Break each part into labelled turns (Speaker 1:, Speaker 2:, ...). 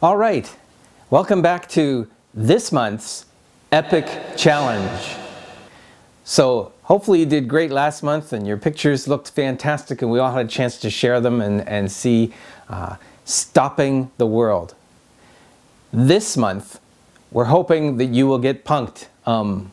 Speaker 1: All right, welcome back to this month's Epic Challenge. So hopefully you did great last month and your pictures looked fantastic and we all had a chance to share them and, and see uh, stopping the world. This month, we're hoping that you will get punked. Um,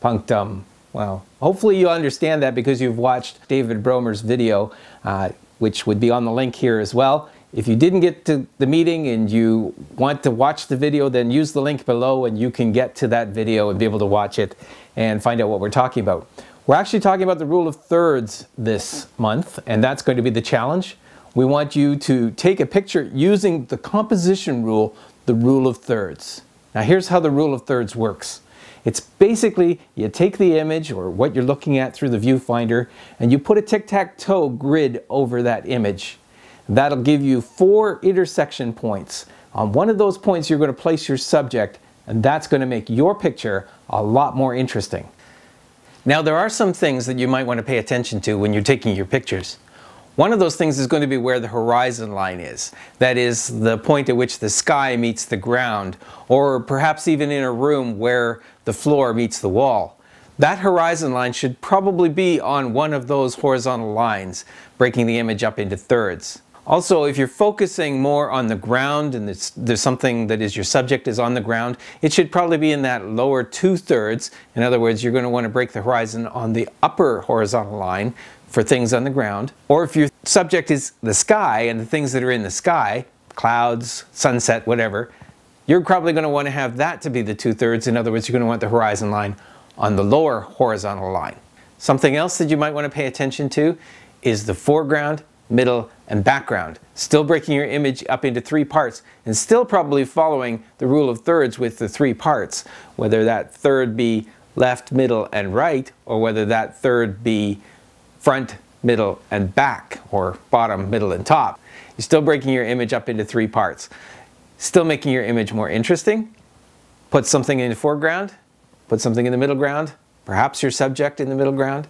Speaker 1: punked, um, well, hopefully you understand that because you've watched David Bromer's video, uh, which would be on the link here as well. If you didn't get to the meeting and you want to watch the video, then use the link below and you can get to that video and be able to watch it and find out what we're talking about. We're actually talking about the rule of thirds this month, and that's going to be the challenge. We want you to take a picture using the composition rule, the rule of thirds. Now here's how the rule of thirds works. It's basically you take the image or what you're looking at through the viewfinder and you put a tic-tac-toe grid over that image. That'll give you four intersection points. On one of those points, you're gonna place your subject, and that's gonna make your picture a lot more interesting. Now, there are some things that you might wanna pay attention to when you're taking your pictures. One of those things is going to be where the horizon line is. That is the point at which the sky meets the ground, or perhaps even in a room where the floor meets the wall. That horizon line should probably be on one of those horizontal lines, breaking the image up into thirds. Also, if you're focusing more on the ground and there's something that is your subject is on the ground, it should probably be in that lower two-thirds. In other words, you're going to want to break the horizon on the upper horizontal line for things on the ground. Or if your subject is the sky and the things that are in the sky, clouds, sunset, whatever, you're probably going to want to have that to be the two-thirds. In other words, you're going to want the horizon line on the lower horizontal line. Something else that you might want to pay attention to is the foreground, middle, and background, still breaking your image up into three parts and still probably following the rule of thirds with the three parts, whether that third be left, middle, and right, or whether that third be front, middle, and back, or bottom, middle, and top. You're still breaking your image up into three parts, still making your image more interesting. Put something in the foreground, put something in the middle ground, perhaps your subject in the middle ground,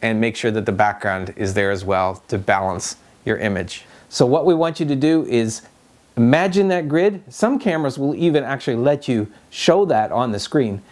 Speaker 1: and make sure that the background is there as well to balance your image. So what we want you to do is imagine that grid. Some cameras will even actually let you show that on the screen,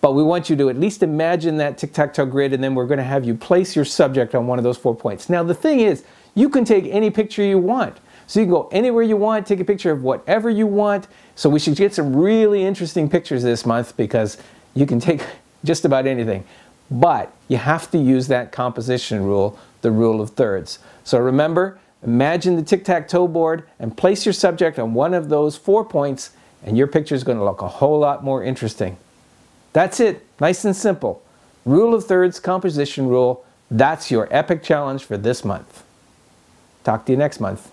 Speaker 1: but we want you to at least imagine that tic-tac-toe grid and then we're gonna have you place your subject on one of those four points. Now the thing is, you can take any picture you want. So you can go anywhere you want, take a picture of whatever you want. So we should get some really interesting pictures this month because you can take just about anything. But you have to use that composition rule the rule of thirds. So remember, imagine the tic-tac-toe board and place your subject on one of those four points and your picture is going to look a whole lot more interesting. That's it, nice and simple. Rule of thirds composition rule, that's your epic challenge for this month. Talk to you next month.